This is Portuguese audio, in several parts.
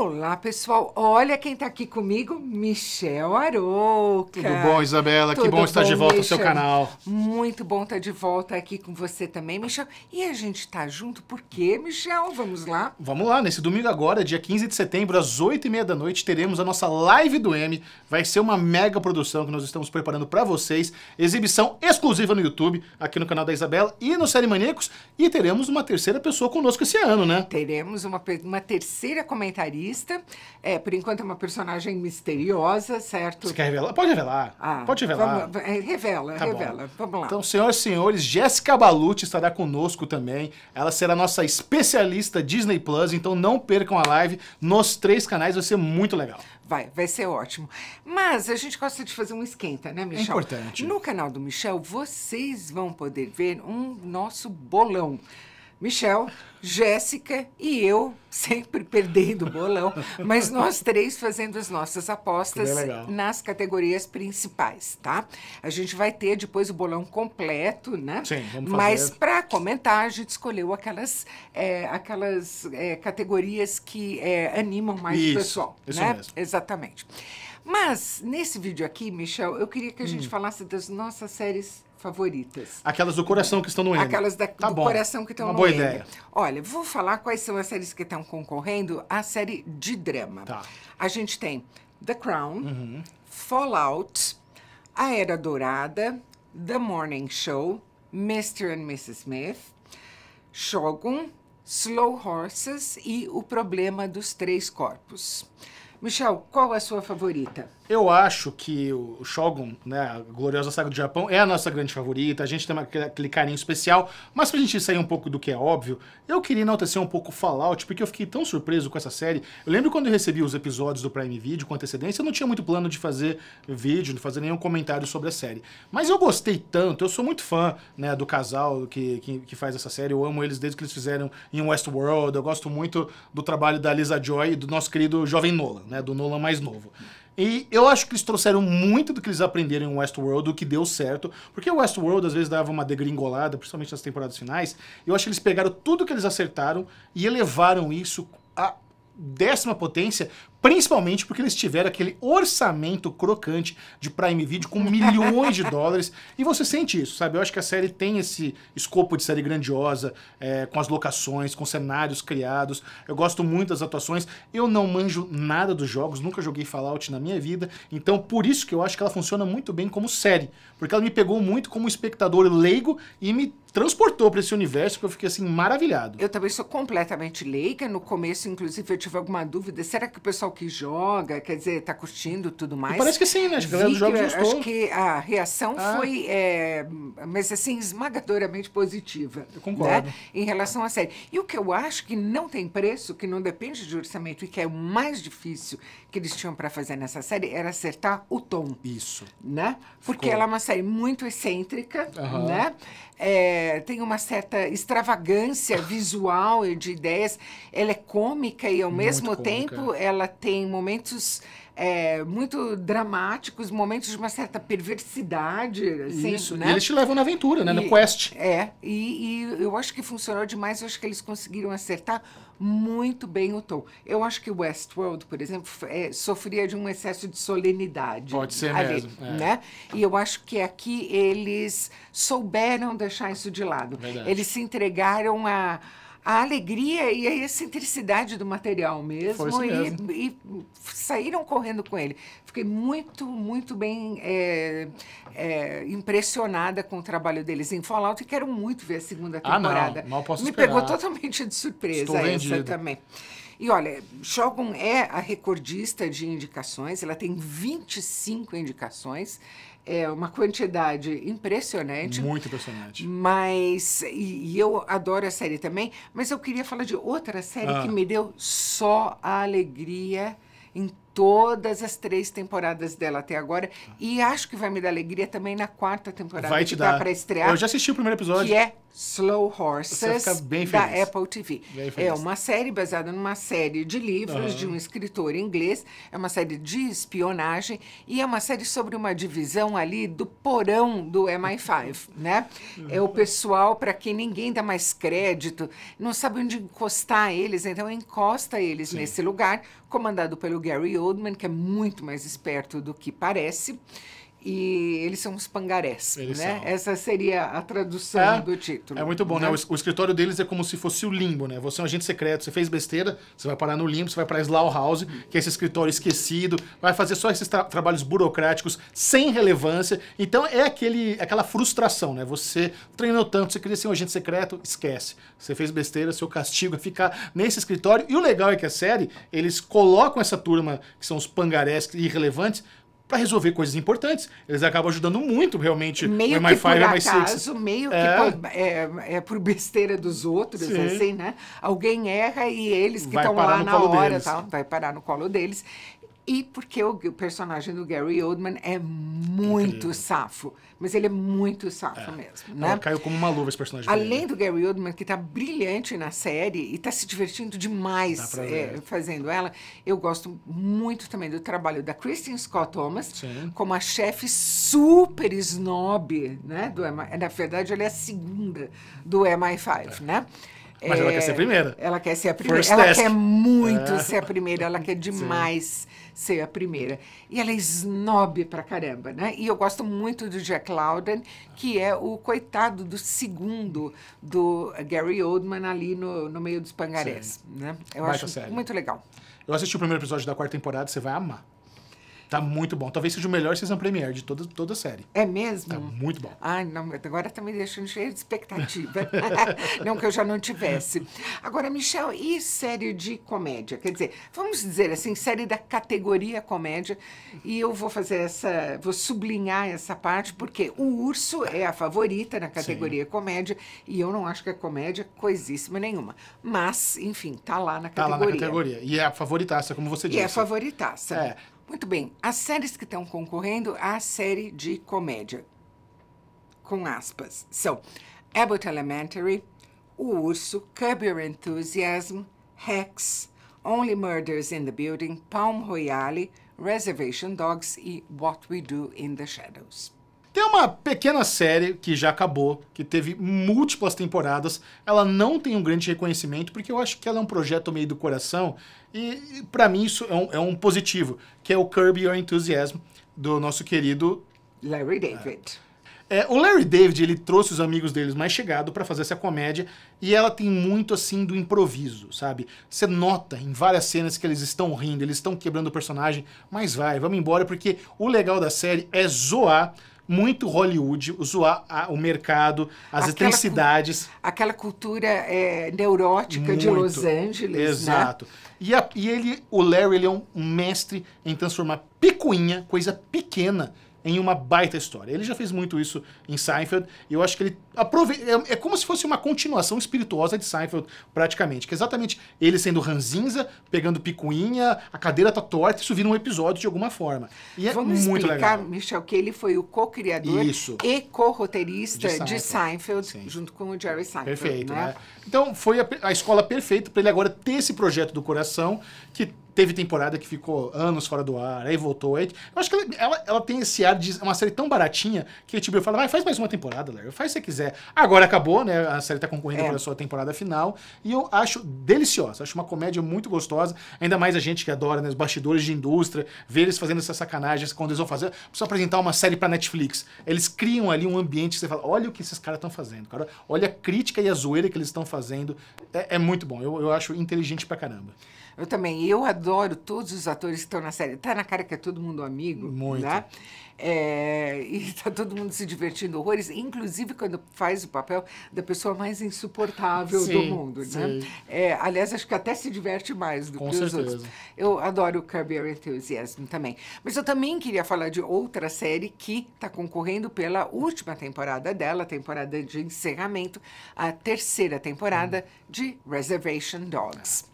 Olá, pessoal. Olha quem está aqui comigo, Michel Arouca. Tudo bom, Isabela? Tudo que bom estar bom, de volta Michel. ao seu canal. Muito bom estar de volta aqui com você também, Michel. E a gente está junto por quê, Michel? Vamos lá? Vamos lá. Nesse domingo agora, dia 15 de setembro, às 8h30 da noite, teremos a nossa live do M. Vai ser uma mega produção que nós estamos preparando para vocês. Exibição exclusiva no YouTube, aqui no canal da Isabela e no Série Maníacos. E teremos uma terceira pessoa conosco esse ano, né? Teremos uma, uma terceira comentarista jornalista. É, por enquanto é uma personagem misteriosa, certo? Você quer revelar? Pode revelar. Ah, Pode revelar. Vamos, é, revela, tá revela. Bom. Vamos lá. Então, senhoras e senhores, Jéssica Balucci estará conosco também. Ela será nossa especialista Disney Plus, então não percam a live nos três canais, vai ser muito legal. Vai, vai ser ótimo. Mas a gente gosta de fazer um esquenta, né, Michel? É importante. No canal do Michel, vocês vão poder ver um nosso bolão. Michel, Jéssica e eu, sempre perdendo o bolão, mas nós três fazendo as nossas apostas nas categorias principais, tá? A gente vai ter depois o bolão completo, né? Sim, vamos fazer. Mas para comentar, a gente escolheu aquelas, é, aquelas é, categorias que é, animam mais isso, o pessoal. Isso né? mesmo. Exatamente. Mas nesse vídeo aqui, Michel, eu queria que a gente hum. falasse das nossas séries favoritas. Aquelas do coração que estão no Emmy. Aquelas da, tá do bom. coração que estão Uma no boa Ideia. Olha, vou falar quais são as séries que estão concorrendo à série de drama. Tá. A gente tem The Crown, uhum. Fallout, A Era Dourada, The Morning Show, Mr. and Mrs. Smith, Shogun, Slow Horses e O Problema dos Três Corpos. Michel, qual é a sua favorita? Eu acho que o Shogun, né, a gloriosa saga do Japão, é a nossa grande favorita. A gente tem aquele carinho especial. Mas pra gente sair um pouco do que é óbvio, eu queria enaltecer um pouco Fallout, porque eu fiquei tão surpreso com essa série. Eu lembro quando eu recebi os episódios do Prime Video com antecedência, eu não tinha muito plano de fazer vídeo, de fazer nenhum comentário sobre a série. Mas eu gostei tanto, eu sou muito fã né, do casal que, que, que faz essa série. Eu amo eles desde que eles fizeram em Westworld. Eu gosto muito do trabalho da Lisa Joy e do nosso querido Jovem Nolan né? Do Nolan mais novo. E eu acho que eles trouxeram muito do que eles aprenderam em Westworld, do que deu certo, porque o Westworld às vezes dava uma degringolada, principalmente nas temporadas finais. Eu acho que eles pegaram tudo que eles acertaram e elevaram isso a décima potência Principalmente porque eles tiveram aquele orçamento crocante de Prime Video com milhões de dólares. E você sente isso, sabe? Eu acho que a série tem esse escopo de série grandiosa, é, com as locações, com cenários criados. Eu gosto muito das atuações. Eu não manjo nada dos jogos, nunca joguei Fallout na minha vida. Então, por isso que eu acho que ela funciona muito bem como série. Porque ela me pegou muito como espectador leigo e me transportou para esse universo que eu fiquei assim maravilhado. Eu também sou completamente leiga. No começo, inclusive, eu tive alguma dúvida: será que o pessoal pessoal que joga, quer dizer, está curtindo tudo mais. E parece que sim, né? Acho que a jogos gostou. Acho que a reação ah. foi, é, mas assim, esmagadoramente positiva. Eu concordo. Né? Em relação à série. E o que eu acho que não tem preço, que não depende de orçamento e que é o mais difícil que eles tinham para fazer nessa série, era acertar o tom. Isso. Né? Porque Ficou. ela é uma série muito excêntrica, uhum. né? é, tem uma certa extravagância visual e de ideias. Ela é cômica e, ao Muito mesmo cômica. tempo, ela tem momentos é, muito dramáticos, momentos de uma certa perversidade. Assim, Isso, né? E eles te levam na aventura, né? E, no quest. É, e, e, eu acho que funcionou demais, eu acho que eles conseguiram acertar muito bem o tom. Eu acho que Westworld, por exemplo, é, sofria de um excesso de solenidade. Pode ser ali, mesmo. É. Né? E eu acho que aqui eles souberam deixar isso de lado. Verdade. Eles se entregaram a a alegria e a excentricidade do material mesmo, mesmo. E, e, saíram correndo com ele. Fiquei muito, muito bem é, é, impressionada com o trabalho deles em Fallout e quero muito ver a segunda temporada. Ah, não. Mal posso Me esperar. pegou totalmente de surpresa Estou essa vendido. também. E olha, Shogun é a recordista de indicações, ela tem 25 indicações é uma quantidade impressionante. Muito impressionante. Mas, e, e, eu adoro a série também, mas eu queria falar de outra série ah. que me deu só a alegria em todas as três temporadas dela até agora. Ah. E acho que vai me dar alegria também na quarta temporada vai te que tá dar. tá pra estrear. Eu já assisti o primeiro episódio. Que é Slow Horses da Apple TV. É uma série baseada numa série de livros uhum. de um escritor inglês, é uma série de espionagem e é uma série sobre uma divisão ali do porão do MI5, né? É o pessoal para quem ninguém dá mais crédito, não sabe onde encostar eles, então encosta eles Sim. nesse lugar, comandado pelo Gary Oldman, que é muito mais esperto do que parece e eles são os pangarés, eles né? São. Essa seria a tradução é, do título. É muito bom, né? né? O, o, escritório deles é como se fosse o limbo, né? Você é um agente secreto, você fez besteira, você vai parar no limbo, você vai para Slough House, que é esse escritório esquecido, vai fazer só esses tra trabalhos burocráticos sem relevância. Então é aquele, aquela frustração, né? Você treinou tanto, você queria ser um agente secreto, esquece. Você fez besteira, seu castigo é ficar nesse escritório. E o legal é que a série, eles colocam essa turma que são os pangarés irrelevantes para resolver coisas importantes. Eles acabam ajudando muito, realmente, meio o que por Acaso, meio é. que por, é, é por besteira dos outros, Sim. assim, né? Alguém erra e eles que estão lá na hora tal, vai parar no colo deles. E porque o, o personagem do Gary Oldman é muito Incrível. safo. Mas ele é muito safo é. mesmo. Né? Ela caiu como uma luva esse personagem. Além dele. do Gary Oldman, que está brilhante na série e está se divertindo demais é, fazendo ela, eu gosto muito também do trabalho da Kristen Scott Thomas Sim. como a chefe super snob né, do Na verdade, ela é a segunda do MI5, é. né? Mas é, ela quer ser a é, primeira. Ela quer ser a primeira. First ela task. quer muito é. ser a primeira, ela quer demais Sim. ser a primeira. E ela é snob pra caramba, né? E eu gosto muito do Jack Loudon, que é o coitado do segundo do Gary Oldman ali no, no meio dos pangarés, né? Eu Baixa acho muito legal. Eu assisti o primeiro episódio da quarta temporada, você vai amar. Tá muito bom. Talvez seja o melhor Season Premiere de toda, toda a série. É mesmo? Tá muito bom. Ai, não, agora tá me deixando cheio de expectativa. não que eu já não tivesse. Agora, Michel, e série de comédia? Quer dizer, vamos dizer assim, série da categoria comédia. E eu vou fazer essa, vou sublinhar essa parte, porque o Urso é a favorita na categoria Sim. comédia. E eu não acho que a é comédia coisíssima nenhuma. Mas, enfim, tá lá na categoria. Tá lá na categoria. E é a favoritaça, como você disse. E é a favoritaça. É. Muito bem, as séries que estão concorrendo à série de comédia, com aspas, são Abbott Elementary, O Urso, Curb Your Enthusiasm, Hex, Only Murders in the Building, Palm Royale, Reservation Dogs e What We Do in the Shadows. Tem uma pequena série que já acabou, que teve múltiplas temporadas. Ela não tem um grande reconhecimento, porque eu acho que ela é um projeto meio do coração. E, e para mim isso é um, é um, positivo, que é o Curb Your Enthusiasm, do nosso querido... Larry David. É, o Larry David, ele trouxe os amigos deles mais chegado para fazer essa comédia e ela tem muito assim do improviso, sabe? Você nota em várias cenas que eles estão rindo, eles estão quebrando o personagem, mas vai, vamos embora porque o legal da série é zoar muito Hollywood, zoar o mercado, as aquela Cu aquela cultura é, neurótica muito, de Los Angeles. Né? Exato. Né? E, a, e ele, o Larry, ele é um mestre em transformar picuinha, coisa pequena, em uma baita história. Ele já fez muito isso em Seinfeld, e eu acho que ele aproveita. É, é, como se fosse uma continuação espirituosa de Seinfeld, praticamente. Que é exatamente ele sendo ranzinza, pegando picuinha, a cadeira tá torta, isso vira um episódio de alguma forma. E é Vamos muito explicar, legal. Michel, que ele foi o co-criador e co-roteirista de Seinfeld, de Seinfeld junto com o Jerry Seinfeld. Perfeito, né? né? Então foi a, a escola perfeita para ele agora ter esse projeto do coração que teve temporada que ficou anos fora do ar, aí voltou. Aí, eu acho que ela, ela, ela tem esse ar de uma série tão baratinha que a HBO fala, vai, faz mais uma temporada, Larry, faz se quiser. Agora acabou, né? A série tá concorrendo é. para a sua temporada final. E eu acho deliciosa, acho uma comédia muito gostosa. Ainda mais a gente que adora, né? Os bastidores de indústria, ver eles fazendo essas sacanagens quando eles vão fazer. Precisa apresentar uma série para Netflix. Eles criam ali um ambiente que você fala, olha o que esses caras estão fazendo, cara. Olha a crítica e a zoeira que eles estão fazendo. É, é, muito bom. Eu, eu acho inteligente pra caramba. Eu também. Eu adoro todos os atores que estão na série. Tá na cara que é todo mundo amigo. Muito. Né? É, e tá todo mundo se divertindo horrores, inclusive quando faz o papel da pessoa mais insuportável sim, do mundo, né? sim. né? É, aliás, acho que até se diverte mais do Com que certeza. os outros. Eu adoro o Curb Enthusiasm também. Mas eu também queria falar de outra série que está concorrendo pela última temporada dela, temporada de encerramento, a terceira temporada hum. de Reservation Dogs.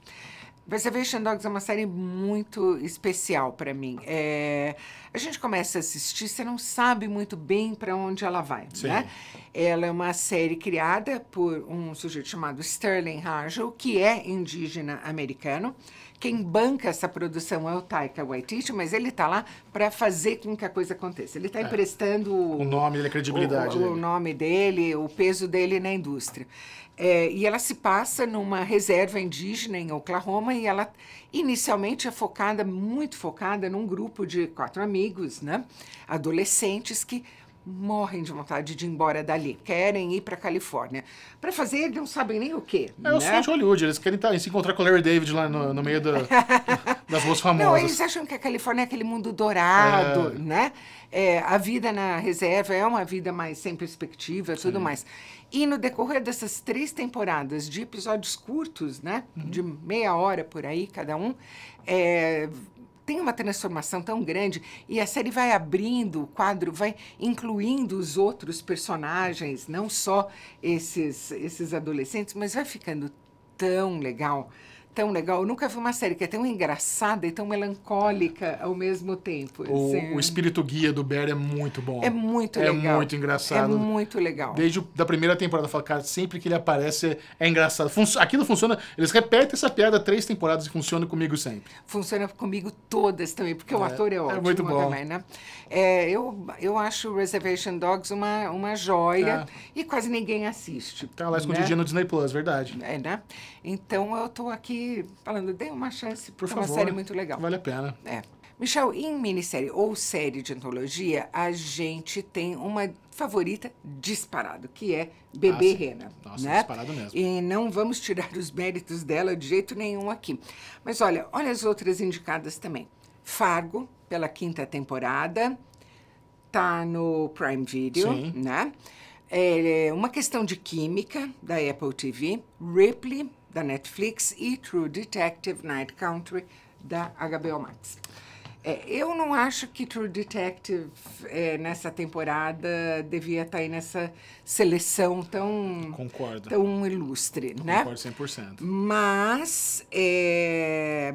Reservation Dogs é uma série muito especial para mim. É, a gente começa a assistir, você não sabe muito bem para onde ela vai, né? Sim. né? Ela é uma série criada por um sujeito chamado Sterling Hargel, que é indígena americano. Quem banca essa produção é o Taika Waititi, mas ele está lá para fazer com que a coisa aconteça. Ele está é. emprestando o nome a é credibilidade o, dele. o nome dele, o peso dele na indústria. É, e ela se passa numa reserva indígena em Oklahoma e ela inicialmente é focada, muito focada, num grupo de quatro amigos, né, adolescentes que morrem de vontade de ir embora dali, querem ir para Califórnia. Para fazer, não sabem nem o quê. É né? o sonho de Hollywood, eles querem tá, se encontrar com o Larry David lá no, no meio do, das ruas famosas. Não, eles acham que a Califórnia é aquele mundo dourado, é... né? É, a vida na reserva é uma vida mais sem perspectiva, tudo mais. E no decorrer dessas três temporadas de episódios curtos, né? Uhum. De meia hora por aí cada um, é, tem uma transformação tão grande e a série vai abrindo o quadro, vai incluindo os outros personagens, não só esses, esses adolescentes, mas vai ficando tão legal tão legal. Eu nunca vi uma série que é tão engraçada e tão melancólica ao mesmo tempo. O, assim. o Espírito Guia do bear é muito bom. É muito é legal. É muito engraçado. É muito legal. Desde a da primeira temporada, eu falo, cara, sempre que ele aparece é engraçado. Fun aquilo funciona, eles repetem essa piada três temporadas e funciona comigo sempre. Funciona comigo todas também, porque é, o ator é, é ótimo é muito bom. também, né? É, eu, eu acho Reservation Dogs uma, uma joia é. e quase ninguém assiste. Tá lá escondidinha né? no Disney Plus, verdade. É, né? Então eu estou aqui falando, dê uma chance, Por é uma série muito legal. Vale a pena. É. Michel, em minissérie ou série de antologia, a gente tem uma favorita disparado, que é Bebê ah, Rena. Nossa, né? disparado mesmo. E não vamos tirar os méritos dela de jeito nenhum aqui. Mas olha, olha as outras indicadas também. Fargo, pela quinta temporada, tá no Prime Video, Sim. né? É, uma questão de química da Apple TV, Ripley da Netflix, e True Detective Night Country, da HBO Max. É, eu não acho que True Detective é, nessa temporada devia estar tá aí nessa seleção tão Concordo. tão ilustre, Concordo né? Concordo 100%. Mas é,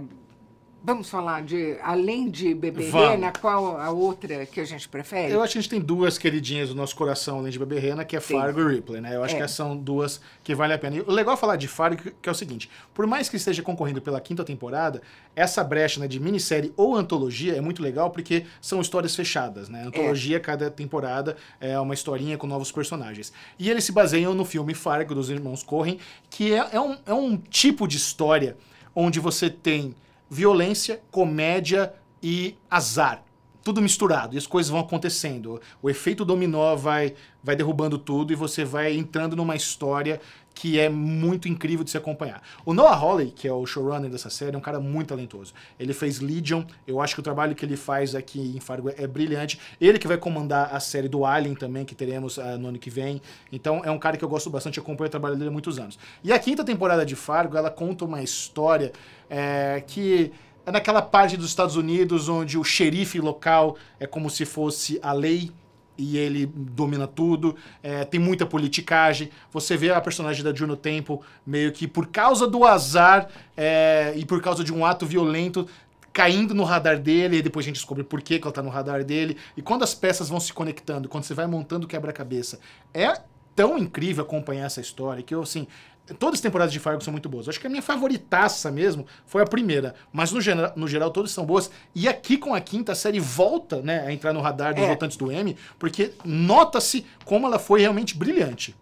Vamos falar de, além de Beberrena, né, qual a outra que a gente prefere? Eu acho que a gente tem duas queridinhas do nosso coração, além de Beberrena, né, que é Sim. Fargo e Ripley, né? Eu acho é. que são duas que vale a pena. E o legal é falar de Fargo que é o seguinte, por mais que esteja concorrendo pela quinta temporada, essa brecha né, de minissérie ou antologia é muito legal porque são histórias fechadas, né? Antologia, é. cada temporada, é uma historinha com novos personagens. E eles se baseiam no filme Fargo, dos irmãos Correm, que é, é um, é um tipo de história onde você tem violência, comédia e azar tudo misturado e as coisas vão acontecendo. O efeito dominó vai, vai derrubando tudo e você vai entrando numa história que é muito incrível de se acompanhar. O Noah Hawley, que é o showrunner dessa série, é um cara muito talentoso. Ele fez Legion, eu acho que o trabalho que ele faz aqui em Fargo é brilhante. Ele que vai comandar a série do Alien também, que teremos uh, no ano que vem. Então é um cara que eu gosto bastante, acompanho o trabalho dele há muitos anos. E a quinta temporada de Fargo, ela conta uma história é, que é naquela parte dos Estados Unidos onde o xerife local é como se fosse a lei e ele domina tudo, é, tem muita politicagem. Você vê a personagem da Juno Temple meio que por causa do azar é, e por causa de um ato violento caindo no radar dele, e depois a gente descobre por que, ela tá no radar dele. E quando as peças vão se conectando, quando você vai montando o quebra-cabeça, é tão incrível acompanhar essa história que eu, assim, Todas as temporadas de Fargo são muito boas. Eu acho que a minha favoritaça mesmo foi a primeira. Mas no, geral, no geral todas são boas. E aqui com a quinta, a série volta né, a entrar no radar dos é. votantes do M, porque nota-se como ela foi realmente brilhante.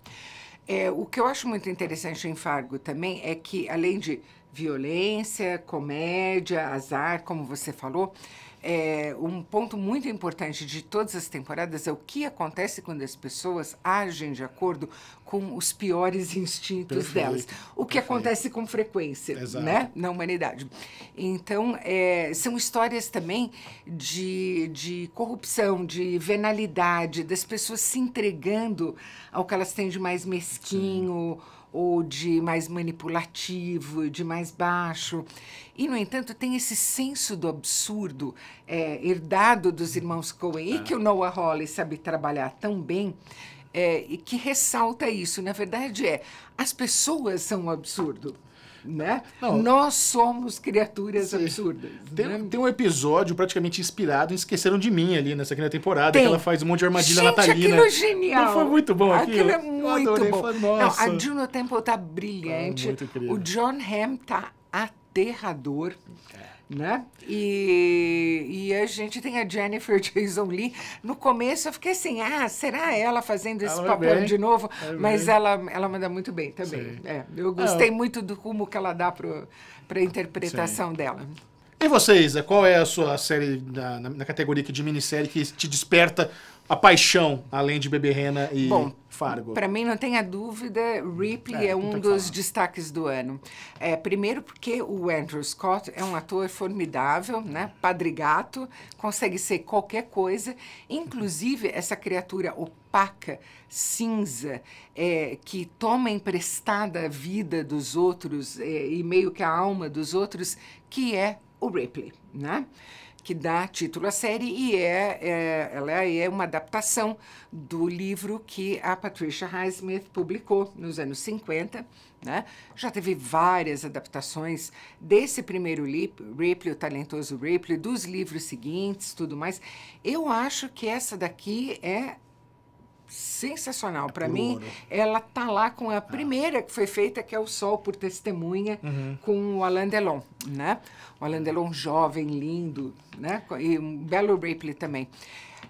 É, o que eu acho muito interessante em Fargo também é que, além de violência, comédia, azar, como você falou, é, um ponto muito importante de todas as temporadas é o que acontece quando as pessoas agem de acordo com os piores instintos Perfeito. delas. O que Perfeito. acontece com frequência né, na humanidade. Então, é, são histórias também de, de corrupção, de venalidade, das pessoas se entregando ao que elas têm de mais mesquinho. Sim ou de mais manipulativo, de mais baixo. E, no entanto, tem esse senso do absurdo é, herdado dos irmãos Coen e é. que o Noah Hawley sabe trabalhar tão bem. É, que ressalta isso. Na verdade, é as pessoas são um absurdo. Né? Não. Nós somos criaturas Sim. absurdas. Tem, né? tem, um episódio praticamente inspirado em Esqueceram de Mim ali nessa quinta temporada, tem. que ela faz um monte de armadilha Gente, natalina. Aquilo é genial. Não foi muito bom aquilo? Aquilo é muito adorei, bom. Falei, Não, a Juno Temple tá, tá brilhante. Ah, o John Hamm tá aterrador. É né? E, e a gente tem a Jennifer Jason Lee. No começo eu fiquei assim, ah, será ela fazendo esse ela papel bem, de novo? Mas ela, ela manda muito bem também. É, eu gostei ah, muito do rumo que ela dá para a interpretação sim. dela. E vocês, qual é a sua série na, na, na categoria de minissérie que te desperta a paixão, além de Beberrena e Bom, Fargo? Para mim, não tenha dúvida, Ripley é, é um dos falar. destaques do ano. É, primeiro porque o Andrew Scott é um ator formidável, né? Padrigato, consegue ser qualquer coisa, inclusive essa criatura opaca, cinza, é, que toma emprestada a vida dos outros é, e meio que a alma dos outros, que é o Ripley, né? que dá título à série e é, é, ela é uma adaptação do livro que a Patricia Highsmith publicou nos anos 50. Né? Já teve várias adaptações desse primeiro Ripley, o talentoso Ripley, dos livros seguintes, tudo mais. Eu acho que essa daqui é sensacional. Para mim, ela tá lá com a ah. primeira que foi feita, que é O Sol por Testemunha, uhum. com o Alain Delon, né? O Alain Delon jovem, lindo, né? E um belo Ripley também.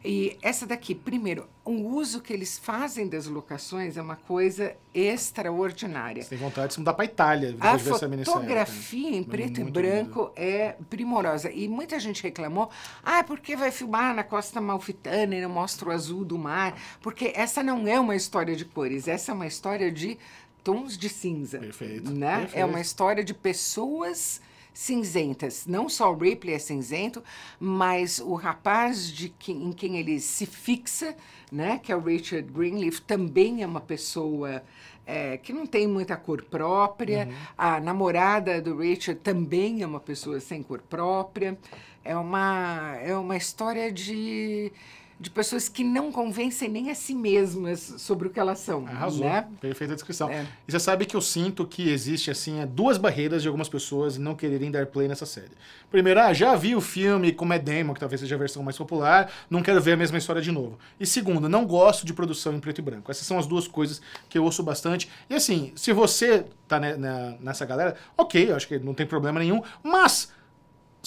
E essa daqui, primeiro, o uso que eles fazem das locações é uma coisa extraordinária. Você tem vontade de se mudar para a Itália. A né? fotografia em é preto é e branco lindo. é primorosa. E muita gente reclamou, ah, porque vai filmar na Costa Malfitana e não mostra o azul do mar? Porque essa não é uma história de cores, essa é uma história de tons de cinza. Perfeito. Né? Perfeito. É uma história de pessoas cinzentas. Não só o Ripley é cinzento, mas o rapaz de que, em quem ele se fixa, né, que é o Richard Greenleaf, também é uma pessoa é, que não tem muita cor própria. Uhum. A namorada do Richard também é uma pessoa sem cor própria. É uma, é uma história de de pessoas que não convencem nem a si mesmas sobre o que elas são. Arrasou. Né? Perfeita descrição. É. E você sabe que eu sinto que existe assim é duas barreiras de algumas pessoas não quererem dar play nessa série. Primeiro, ah, já vi o filme como é demo, que talvez seja a versão mais popular, não quero ver a mesma história de novo. E segundo, não gosto de produção em preto e branco. Essas são as duas coisas que eu ouço bastante. E assim, se você tá né, na, nessa galera, ok, eu acho que não tem problema nenhum, mas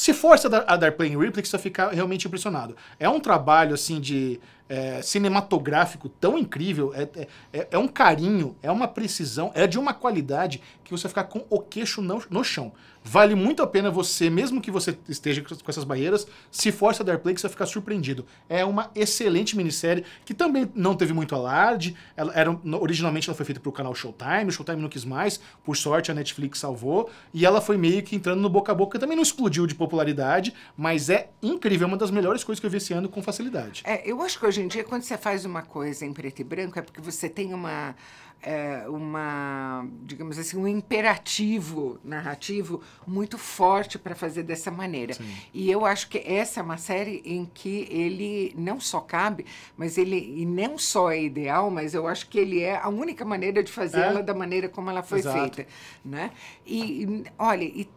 se força a dar, a play em Replix, você ficar realmente impressionado. É um trabalho, assim, de é, cinematográfico tão incrível, é, é, é, é, um carinho, é uma precisão, é de uma qualidade que você ficar com o queixo no, no chão. Vale muito a pena você, mesmo que você esteja com essas barreiras, se força a dar play que você vai ficar surpreendido. É uma excelente minissérie que também não teve muito alarde, ela era, originalmente ela foi feita para o canal Showtime, o Showtime não quis mais, por sorte a Netflix salvou, e ela foi meio que entrando no boca a boca, também não explodiu de popularidade, mas é incrível, é uma das melhores coisas que eu vi esse ano com facilidade. É, eu acho que hoje hoje em dia, quando você faz uma coisa em preto e branco, é porque você tem uma, é, uma digamos assim, um imperativo narrativo muito forte para fazer dessa maneira. Sim. E eu acho que essa é uma série em que ele não só cabe, mas ele e não só é ideal, mas eu acho que ele é a única maneira de fazê é. da maneira como ela foi Exato. feita, né? E, e olha, e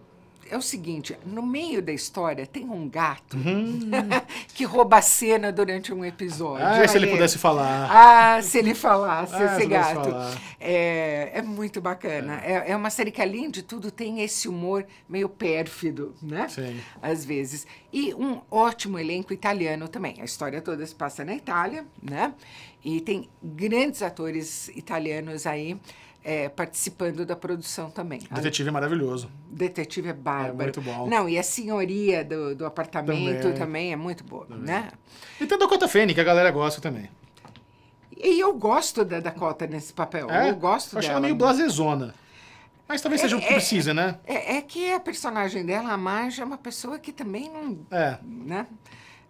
é o seguinte, no meio da história tem um gato hum. que rouba a cena durante um episódio. Ah, se ele pudesse falar. Ah, se ele falasse, ah, esse gato. É, é, muito bacana. É. É, é. uma série que, além de tudo, tem esse humor meio pérfido, né? Sim. Às vezes. E um ótimo elenco italiano também. A história toda se passa na Itália, né? E tem grandes atores italianos aí é, participando da produção também. Detetive é maravilhoso. Detetive é, é bárbaro. É muito bom. Não, e a senhoria do, do apartamento também. também. é muito boa, também. né? E tem a Dakota Fene que a galera gosta também. E eu gosto da Dakota nesse papel. É? Eu gosto eu acho ela meio blasezona. Mas talvez seja o que é, é, precisa, né? É, que a personagem dela, a Marge, é uma pessoa que também não... É. Né?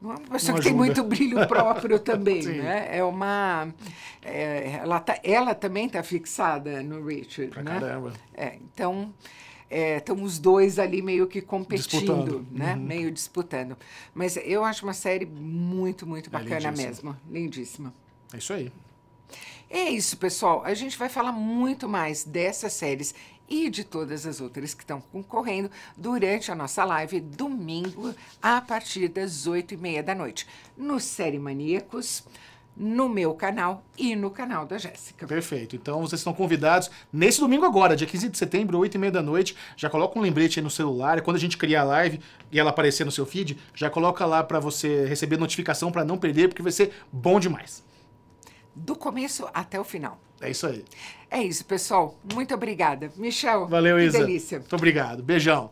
uma pessoa uma que tem muito brilho próprio também, né? É uma... É, ela, tá, ela também está fixada no Richard, pra né? Caramba. É, então estão é, os dois ali meio que competindo, disputando. né? Uhum. Meio disputando. Mas eu acho uma série muito, muito é bacana é mesmo. Lindíssima. É isso aí. É isso, pessoal. A gente vai falar muito mais dessas séries e de todas as outras que estão concorrendo durante a nossa live domingo a partir das oito e meia da noite no Série Maníacos, no meu canal e no canal da Jéssica. Perfeito. Então vocês estão convidados nesse domingo agora, dia 15 de setembro, 8 e meia da noite. Já coloca um lembrete aí no celular. Quando a gente criar a live e ela aparecer no seu feed, já coloca lá para você receber notificação para não perder, porque vai ser bom demais. Do começo até o final. É isso aí. É isso, pessoal. Muito obrigada. Michel, Valeu, que Isa. delícia. Muito obrigado. Beijão.